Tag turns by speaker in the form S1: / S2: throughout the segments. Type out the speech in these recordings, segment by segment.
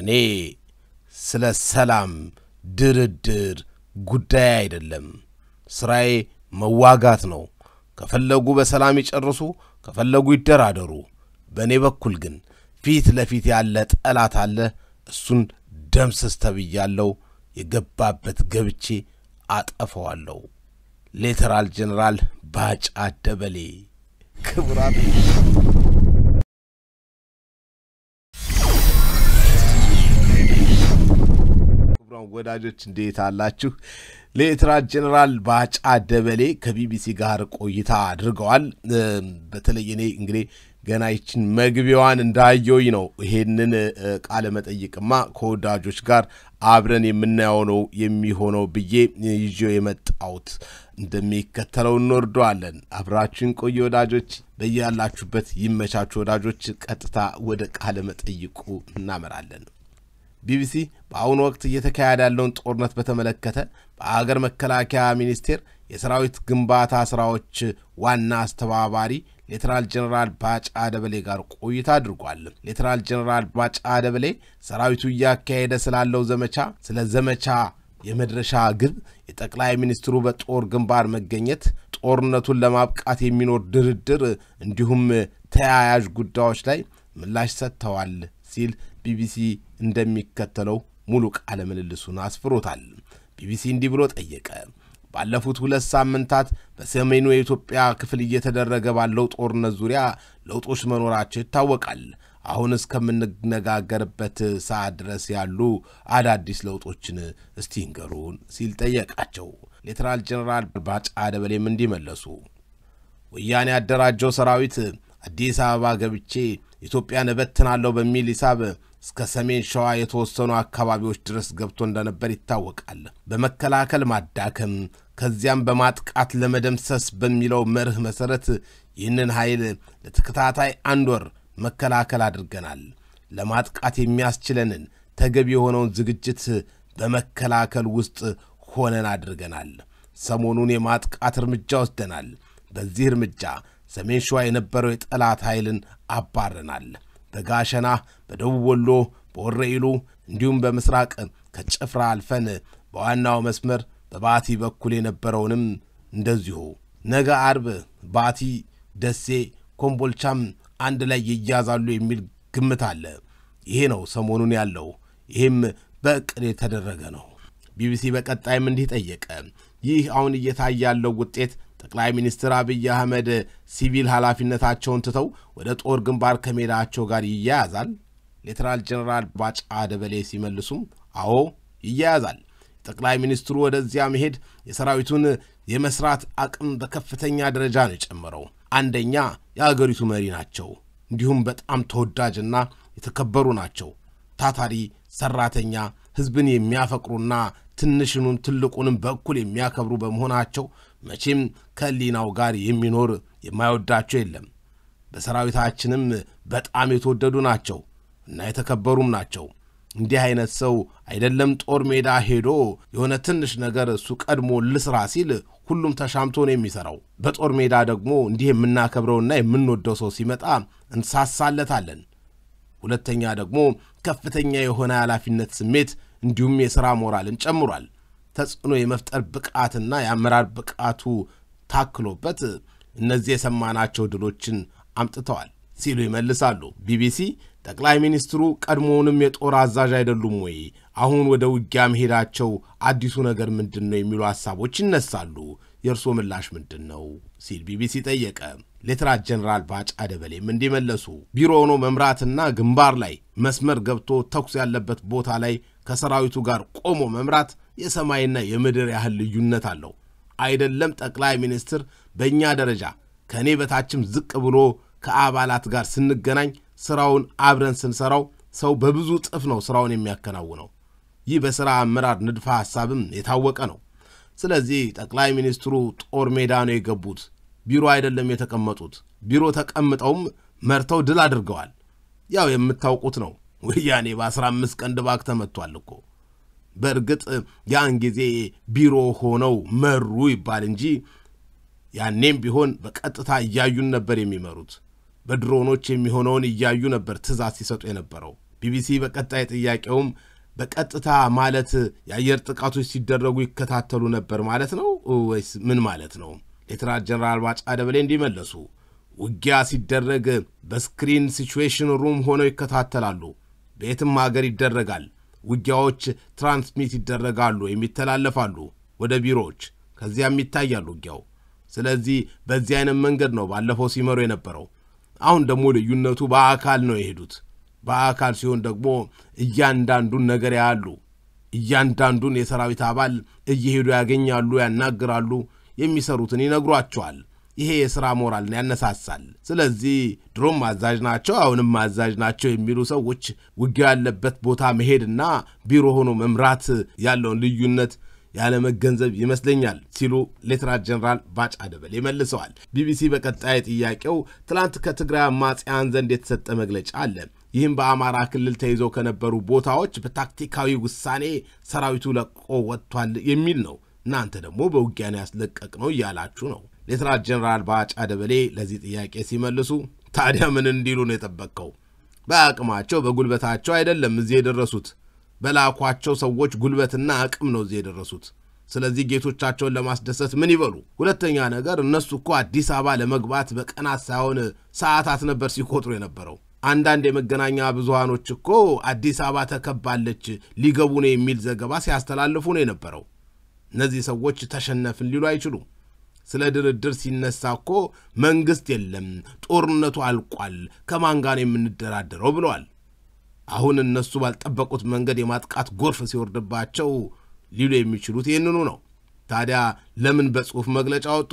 S1: እኔ ስለ ሰላም ድርድር ጉዳይ አይደለም። ስራዬ መዋጋት ነው። ከፈለጉ በሰላም ይጨርሱ፣ ከፈለጉ ይደራደሩ። በእኔ በኩል ግን ፊት ለፊት ያለ ጠላት አለ። እሱን ደምስስ ተብያለሁ። የገባበት ገብቼ አጠፈዋለሁ። ሌተራል ጀኔራል ባጫ ደበሌ ክቡራን ክቡራን ወዳጆች እንዴት አላችሁ? ሌተናንት ጀነራል ባጫ ደበሌ ከቢቢሲ ጋር ቆይታ አድርገዋል። በተለይ እኔ እንግዲህ ገና ይችን መግቢያዋን እንዳየኝ ነው ይሄንን ቃለ መጠይቅማ ከወዳጆች ጋር አብረን የምናየው ነው የሚሆነው ብዬ ይዤው የመጣሁት። እንደሚከተለው እንወርደዋለን። አብራችን ቆየ ወዳጆች፣ በያላችሁበት ይመቻችሁ ወዳጆች። ቀጥታ ወደ ቃለ መጠይቁ እናመራለን። ቢቢሲ በአሁኑ ወቅት እየተካሄደ ያለውን ጦርነት በተመለከተ በአገር መከላከያ ሚኒስቴር የሰራዊት ግንባታ ስራዎች ዋና አስተባባሪ ሌተናል ጀኔራል ባጫ ደበሌ ጋር ቆይታ አድርጓል። ሌተናል ጀኔራል ባጫ ደበሌ ሰራዊቱ እያካሄደ ስላለው ዘመቻ፣ ስለ ዘመቻ የመድረሻ ግብ፣ የጠቅላይ ሚኒስትሩ በጦር ግንባር መገኘት፣ ጦርነቱን ለማብቃት የሚኖር ድርድር እንዲሁም ተያያዥ ጉዳዮች ላይ ምላሽ ሰጥተዋል ሲል ቢቢሲ እንደሚከተለው ሙሉ ቃለ ምልልሱን አስፍሮታል። ቢቢሲ እንዲህ ብሎ ጠየቀ። ባለፉት ሁለት ሳምንታት በሰሜኑ የኢትዮጵያ ክፍል እየተደረገ ባለው ጦርነት ዙሪያ ለውጦች መኖራቸው ይታወቃል። አሁን እስከምንነጋገርበት ሰዓት ድረስ ያሉ አዳዲስ ለውጦችን እስቲ ንገሩን ሲል ጠየቃቸው። ሌተናል ጀኔራል ባጫ ደበሌም እንዲመለሱ ወያኔ ያደራጀው ሰራዊት አዲስ አበባ ገብቼ ኢትዮጵያን እበትናለሁ በሚል ሂሳብ እስከ ሰሜን ሸዋ የተወሰኑ አካባቢዎች ድረስ ገብቶ እንደነበር ይታወቃል። በመከላከል ማዳከም ከዚያም በማጥቃት ለመደምሰስ በሚለው መርህ መሠረት ይህንን ኃይል ለተከታታይ አንድ ወር መከላከል አድርገናል። ለማጥቃት የሚያስችለንን ተገቢ የሆነውን ዝግጅት በመከላከል ውስጥ ሆነን አድርገናል። ሰሞኑን የማጥቃት እርምጃ ወስደናል። በዚህ እርምጃ ሰሜን ሸዋ የነበረው የጠላት ኃይልን አባረናል። በጋሸና በደቡብ ወሎ በወረኢሉ እንዲሁም በምስራቅ ከጭፍራ አልፈን በዋናው መስመር በባቲ በኩል የነበረውንም እንደዚሁ ነገ አርብ ባቲ፣ ደሴ፣ ኮምቦልቻም አንድ ላይ ይያዛሉ የሚል ግምት አለ። ይሄ ነው ሰሞኑን ያለው። ይህም በዕቅድ የተደረገ ነው። ቢቢሲ በቀጣይም እንዲህ ጠየቀ። ይህ አሁን እየታየ ያለው ውጤት ጠቅላይ ሚኒስትር አብይ አህመድ ሲቪል ኃላፊነታቸውን ትተው ወደ ጦር ግንባር ከመሄዳቸው ጋር ይያያዛል? ሌተናል ጀኔራል ባጫ ደበሌ ሲመልሱም አዎ ይያያዛል። ጠቅላይ ሚኒስትሩ ወደዚያ መሄድ የሰራዊቱን የመስራት አቅም በከፍተኛ ደረጃ ነው የጨመረው። አንደኛ የአገሪቱ መሪ ናቸው፣ እንዲሁም በጣም ተወዳጅና የተከበሩ ናቸው። ታታሪ ሰራተኛ፣ ህዝብን የሚያፈቅሩና ትንሽኑን ትልቁንም በእኩል የሚያከብሩ በመሆናቸው መቼም ከሊናው ጋር የሚኖር የማይወዳቸው የለም። በሰራዊታችንም በጣም የተወደዱ ናቸው እና የተከበሩም ናቸው። እንዲህ አይነት ሰው አይደለም ጦር ሜዳ ሄዶ የሆነ ትንሽ ነገር እሱ ቀድሞ ልስራ ሲል ሁሉም ተሻምቶ ነው የሚሰራው። በጦር ሜዳ ደግሞ እንዲህ የምናከብረውና የምንወደው ሰው ሲመጣ እንሳሳለታለን። ሁለተኛ ደግሞ ከፍተኛ የሆነ ኃላፊነት ስሜት እንዲሁም የሥራ ሞራልን ጨምሯል። ተጽዕኖ የመፍጠር ብቃትና የአመራር ብቃቱ ታክሎበት እነዚህ የሰማናቸው ድሎችን አምጥተዋል ሲሉ ይመልሳሉ። ቢቢሲ ጠቅላይ ሚኒስትሩ ቀድሞውንም የጦር አዛዥ አይደሉም ወይ? አሁን ወደ ውጊያ መሄዳቸው አዲሱ ነገር ምንድን ነው የሚሉ ሀሳቦች ይነሳሉ። የእርስዎ ምላሽ ምንድን ነው ሲል ቢቢሲ ጠየቀ። ሌትራት ጀኔራል ባጫ ደበሌም መለሱ። ቢሮ ሆኖ መምራትና ግንባር ላይ መስመር ገብቶ ተኩስ ያለበት ቦታ ላይ ከሰራዊቱ ጋር ቆሞ መምራት የሰማይና የምድር ያህል ልዩነት አለው። አይደለም ጠቅላይ ሚኒስትር በእኛ ደረጃ ከእኔ በታችም ዝቅ ብሎ ከአባላት ጋር ስንገናኝ ስራውን አብረን ስንሰራው ሰው በብዙ ጥፍ ነው ስራውን የሚያከናውነው። ይህ በሥራ አመራር ንድፈ ሐሳብም የታወቀ ነው። ስለዚህ ጠቅላይ ሚኒስትሩ ጦር ሜዳ ነው የገቡት። ቢሮ አይደለም የተቀመጡት። ቢሮ ተቀምጠውም መርተው ድል አድርገዋል። ያው የምታውቁት ነው። ወያኔ በአስራ አምስት ቀን ድባክ ተመቷል እኮ። በእርግጥ ያን ጊዜ ቢሮ ሆነው መሩ ይባል እንጂ ያኔም ቢሆን በቀጥታ እያዩን ነበር የሚመሩት። በድሮኖች የሚሆነውን እያዩ ነበር ትእዛዝ ሲሰጡ የነበረው። ቢቢሲ በቀጣይ ጥያቄውም በቀጥታ ማለት የአየር ጥቃቶች ሲደረጉ ይከታተሉ ነበር ማለት ነው ወይስ ምን ማለት ነው? ሌተና ጀነራል ባጫ ደበሌ እንዲመለሱ ውጊያ ሲደረግ በስክሪን ሲቹዌሽን ሩም ሆነው ይከታተላሉ። በየትም ሀገር ይደረጋል። ውጊያዎች ትራንስሚት ይደረጋሉ ወይም ይተላለፋሉ ወደ ቢሮዎች፣ ከዚያም ይታያል ውጊያው። ስለዚህ በዚህ አይነት መንገድ ነው ባለፈው ሲመሩ የነበረው። አሁን ደግሞ ልዩነቱ በአካል ነው የሄዱት። በአካል ሲሆን ደግሞ እያንዳንዱን ነገር ያሉ እያንዳንዱን የሰራዊት አባል እየሄዱ ያገኛሉ፣ ያናግራሉ፣ የሚሰሩትን ይነግሯቸዋል። ይሄ የስራ ሞራልን ያነሳሳል። ስለዚህ ድሮም አዛዥ ናቸው፣ አሁንም አዛዥ ናቸው የሚሉ ሰዎች ውጊያው ያለበት ቦታ መሄድና ቢሮ ሆኖ መምራት ያለውን ልዩነት ያለመገንዘብ ይመስለኛል ሲሉ ሌተናንት ጀነራል ባጫ ደበሌ መልሰዋል። ቢቢሲ በቀጣይ ጥያቄው ትላንት ከትግራይ አማጽያን ዘንድ የተሰጠ መግለጫ አለ። ይህም በአማራ ክልል ተይዘው ከነበሩ ቦታዎች በታክቲካዊ ውሳኔ ሰራዊቱ ለቆ ወጥቷል የሚል ነው። እናንተ ደግሞ በውጊያን ያስለቀቅ ነው እያላችሁ ነው። ሌተናንት ጀኔራል ባጫ ደበሌ ለዚህ ጥያቄ ሲመልሱ ታዲያ ምን እንዲሉ ነው የጠበቀው? በአቅማቸው በጉልበታቸው አይደለም እዚህ የደረሱት፣ በላኳቸው ሰዎች ጉልበትና አቅም ነው እዚህ የደረሱት። ስለዚህ ጌቶቻቸውን ለማስደሰት ምን ይበሉ? ሁለተኛ ነገር እነሱ እኮ አዲስ አበባ ለመግባት በቀናት ሳይሆን ሰዓታት ነበር ሲቆጥሩ የነበረው። አንዳንድ የመገናኛ ብዙሃኖች እኮ አዲስ አበባ ተከባለች ሊገቡ ነው የሚል ዘገባ ሲያስተላልፉ ነው የነበረው። እነዚህ ሰዎች ተሸነፍን ሊሉ አይችሉም። ስለ ድርድር ሲነሳ እኮ መንግስት የለም፣ ጦርነቱ አልቋል፣ ከማን ጋር የምንደራደረው ብለዋል። አሁን እነሱ ባልጠበቁት መንገድ የማጥቃት ጎርፍ ሲወርድባቸው ሊሉ የሚችሉት ይህንኑ ነው። ታዲያ ለምን በጽሑፍ መግለጫ አወጡ?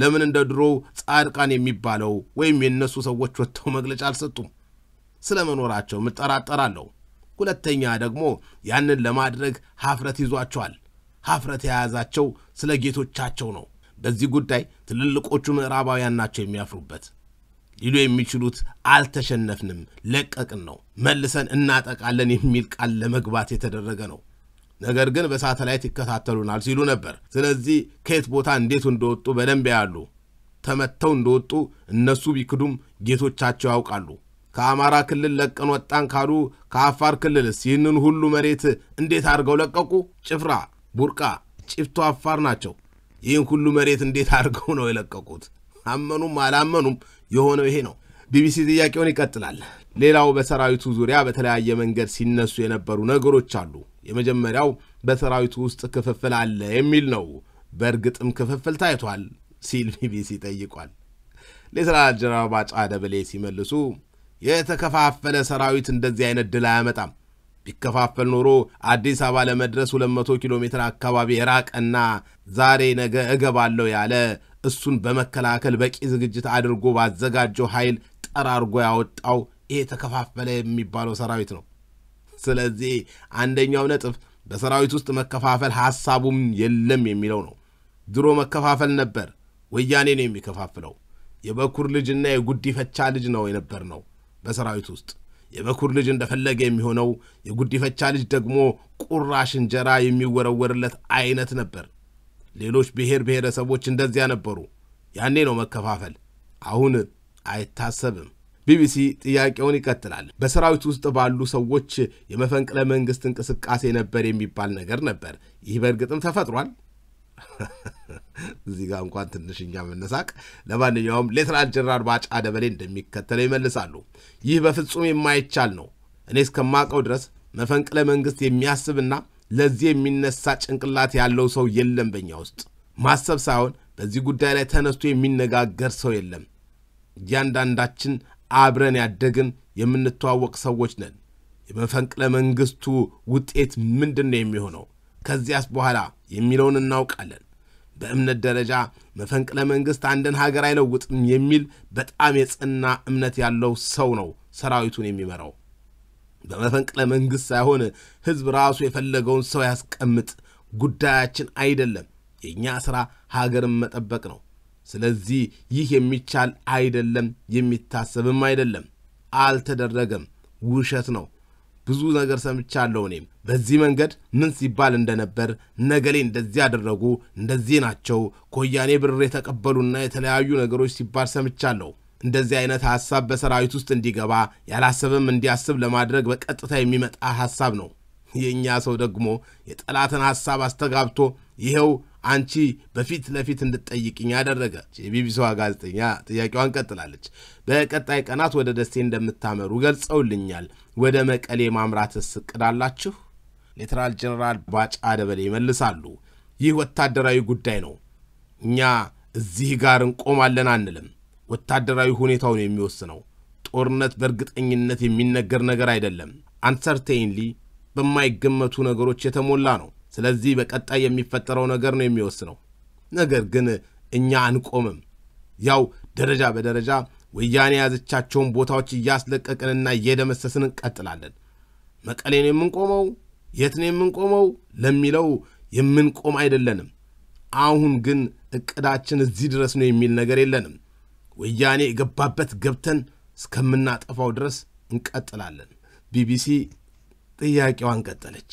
S1: ለምን እንደ ድሮ ጻድቃን የሚባለው ወይም የእነሱ ሰዎች ወጥተው መግለጫ አልሰጡም? ስለ መኖራቸው ምጠራጠራለሁ። ሁለተኛ ደግሞ ያንን ለማድረግ ሀፍረት ይዟቸዋል። ሀፍረት የያዛቸው ስለ ጌቶቻቸው ነው። በዚህ ጉዳይ ትልልቆቹ ምዕራባውያን ናቸው የሚያፍሩበት። ሊሉ የሚችሉት አልተሸነፍንም፣ ለቀቅን ነው፣ መልሰን እናጠቃለን የሚል ቃል ለመግባት የተደረገ ነው። ነገር ግን በሳተላይት ይከታተሉናል ሲሉ ነበር። ስለዚህ ከየት ቦታ እንዴት እንደወጡ በደንብ ያሉ ተመተው እንደወጡ እነሱ ቢክዱም ጌቶቻቸው ያውቃሉ። ከአማራ ክልል ለቀን ወጣን ካሉ ከአፋር ክልልስ ይህንን ሁሉ መሬት እንዴት አድርገው ለቀቁ? ጭፍራ፣ ቡርቃ፣ ጭፍቶ አፋር ናቸው። ይህን ሁሉ መሬት እንዴት አድርገው ነው የለቀቁት? አመኑም አላመኑም የሆነው ይሄ ነው። ቢቢሲ ጥያቄውን ይቀጥላል። ሌላው በሰራዊቱ ዙሪያ በተለያየ መንገድ ሲነሱ የነበሩ ነገሮች አሉ። የመጀመሪያው በሰራዊቱ ውስጥ ክፍፍል አለ የሚል ነው። በእርግጥም ክፍፍል ታይቷል ሲል ቢቢሲ ጠይቋል። ሌተናል ጀነራል ባጫ ደበሌ ሲመልሱ የተከፋፈለ ሰራዊት እንደዚህ አይነት ድል አያመጣም ቢከፋፈል ኖሮ አዲስ አበባ ለመድረስ 200 ኪሎ ሜትር አካባቢ የራቀና ዛሬ ነገ እገባለሁ ያለ እሱን በመከላከል በቂ ዝግጅት አድርጎ ባዘጋጀው ኃይል ጠራርጎ ያወጣው ይሄ ተከፋፈለ የሚባለው ሰራዊት ነው። ስለዚህ አንደኛው ነጥብ በሰራዊት ውስጥ መከፋፈል ሐሳቡም የለም የሚለው ነው። ድሮ መከፋፈል ነበር። ወያኔ ነው የሚከፋፍለው። የበኩር ልጅና የጉዲፈቻ ልጅ ነው የነበር ነው በሰራዊት ውስጥ የበኩር ልጅ እንደፈለገ የሚሆነው የጉዲፈቻ ልጅ ደግሞ ቁራሽ እንጀራ የሚወረወርለት አይነት ነበር። ሌሎች ብሔር ብሔረሰቦች እንደዚያ ነበሩ። ያኔ ነው መከፋፈል፣ አሁን አይታሰብም። ቢቢሲ ጥያቄውን ይቀጥላል። በሰራዊት ውስጥ ባሉ ሰዎች የመፈንቅለ መንግሥት እንቅስቃሴ ነበር የሚባል ነገር ነበር። ይህ በእርግጥም ተፈጥሯል? እዚህ ጋር እንኳን እኛ መነሳቅ። ለማንኛውም ሌተናል ጀነራል ባጫ ደበሌ እንደሚከተለው ይመልሳሉ። ይህ በፍጹም የማይቻል ነው። እኔ እስከማውቀው ድረስ መፈንቅለ መንግስት የሚያስብና ለዚህ የሚነሳ ጭንቅላት ያለው ሰው የለም። በእኛ ውስጥ ማሰብ ሳይሆን በዚህ ጉዳይ ላይ ተነስቶ የሚነጋገር ሰው የለም። እያንዳንዳችን አብረን ያደግን የምንተዋወቅ ሰዎች ነን። የመፈንቅለ መንግስቱ ውጤት ምንድን ነው የሚሆነው? ከዚያስ በኋላ የሚለውን እናውቃለን። በእምነት ደረጃ መፈንቅለ መንግስት አንድን ሀገር አይለውጥም የሚል በጣም የጽና እምነት ያለው ሰው ነው ሰራዊቱን የሚመራው። በመፈንቅለ መንግስት ሳይሆን ህዝብ ራሱ የፈለገውን ሰው ያስቀምጥ፣ ጉዳያችን አይደለም። የእኛ ስራ ሀገርን መጠበቅ ነው። ስለዚህ ይህ የሚቻል አይደለም፣ የሚታሰብም አይደለም፣ አልተደረገም፣ ውሸት ነው። ብዙ ነገር ሰምቻለሁ። እኔም በዚህ መንገድ ምን ሲባል እንደነበር ነገሌ እንደዚህ አደረጉ፣ እንደዚህ ናቸው፣ ከወያኔ ብር የተቀበሉና የተለያዩ ነገሮች ሲባል ሰምቻለሁ። እንደዚህ አይነት ሐሳብ በሰራዊት ውስጥ እንዲገባ ያላሰብም እንዲያስብ ለማድረግ በቀጥታ የሚመጣ ሐሳብ ነው። የእኛ ሰው ደግሞ የጠላትን ሐሳብ አስተጋብቶ ይኸው አንቺ በፊት ለፊት እንድጠይቅኝ ያደረገ። የቢቢሲዋ ጋዜጠኛ ጥያቄዋን ቀጥላለች። በቀጣይ ቀናት ወደ ደሴ እንደምታመሩ ገልጸውልኛል። ወደ መቀሌ ማምራትስ እቅድ አላችሁ? ሌተናል ጀኔራል ባጫ ደበሌ ይመልሳሉ። ይህ ወታደራዊ ጉዳይ ነው። እኛ እዚህ ጋር እንቆማለን አንልም። ወታደራዊ ሁኔታውን የሚወስነው። ጦርነት በእርግጠኝነት የሚነገር ነገር አይደለም። አንሰርቴይንሊ በማይገመቱ ነገሮች የተሞላ ነው። ስለዚህ በቀጣይ የሚፈጠረው ነገር ነው የሚወስነው። ነገር ግን እኛ አንቆምም። ያው ደረጃ በደረጃ ወያኔ የያዘቻቸውን ቦታዎች እያስለቀቅንና እየደመሰስን እንቀጥላለን። መቀሌ ነው የምንቆመው፣ የት ነው የምንቆመው ለሚለው የምንቆም አይደለንም። አሁን ግን እቅዳችን እዚህ ድረስ ነው የሚል ነገር የለንም። ወያኔ የገባበት ገብተን እስከምናጠፋው ድረስ እንቀጥላለን። ቢቢሲ ጥያቄዋን ቀጠለች።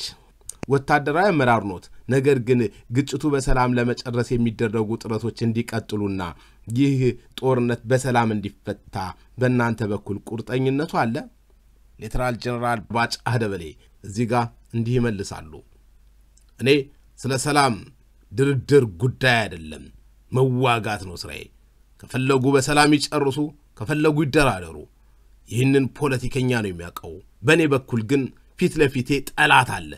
S1: ወታደራዊ አመራር ኖት። ነገር ግን ግጭቱ በሰላም ለመጨረስ የሚደረጉ ጥረቶች እንዲቀጥሉና ይህ ጦርነት በሰላም እንዲፈታ በእናንተ በኩል ቁርጠኝነቱ አለ? ሌተናል ጀነራል ባጫ ደበሌ እዚህ ጋር እንዲህ ይመልሳሉ። እኔ ስለ ሰላም ድርድር ጉዳይ አይደለም፣ መዋጋት ነው ስራዬ። ከፈለጉ በሰላም ይጨርሱ፣ ከፈለጉ ይደራደሩ። ይህንን ፖለቲከኛ ነው የሚያውቀው። በእኔ በኩል ግን ፊት ለፊቴ ጠላት አለ።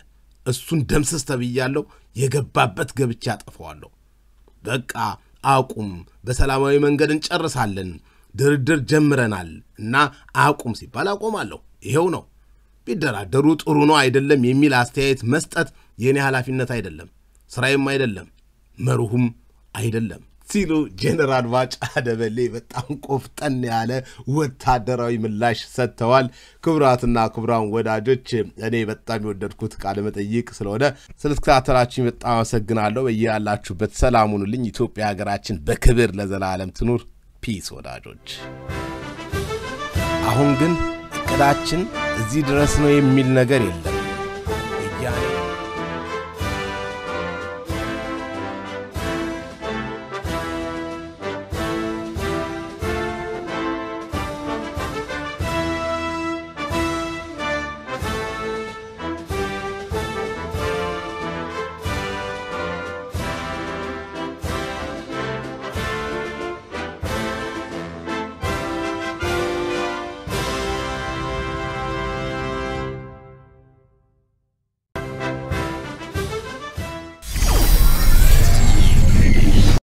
S1: እሱን ደምስስ ተብያለሁ። የገባበት ገብቼ አጠፈዋለሁ። በቃ አቁም፣ በሰላማዊ መንገድ እንጨርሳለን፣ ድርድር ጀምረናል እና አቁም ሲባል አቆማለሁ። ይሄው ነው። ቢደራደሩ ጥሩ ነው አይደለም የሚል አስተያየት መስጠት የእኔ ኃላፊነት አይደለም፣ ስራዬም አይደለም፣ መርሁም አይደለም። ሲሉ ጄኔራል ባጫ ደበሌ በጣም ቆፍጠን ያለ ወታደራዊ ምላሽ ሰጥተዋል። ክቡራትና ክቡራን ወዳጆች እኔ በጣም የወደድኩት ቃለ መጠይቅ ስለሆነ ስለተከታተላችሁኝ በጣም አመሰግናለሁ። በያላችሁበት ሰላም ሁኑልኝ። ኢትዮጵያ ሀገራችን በክብር ለዘላለም ትኑር። ፒስ ወዳጆች። አሁን ግን እቅዳችን እዚህ ድረስ ነው የሚል ነገር የለም።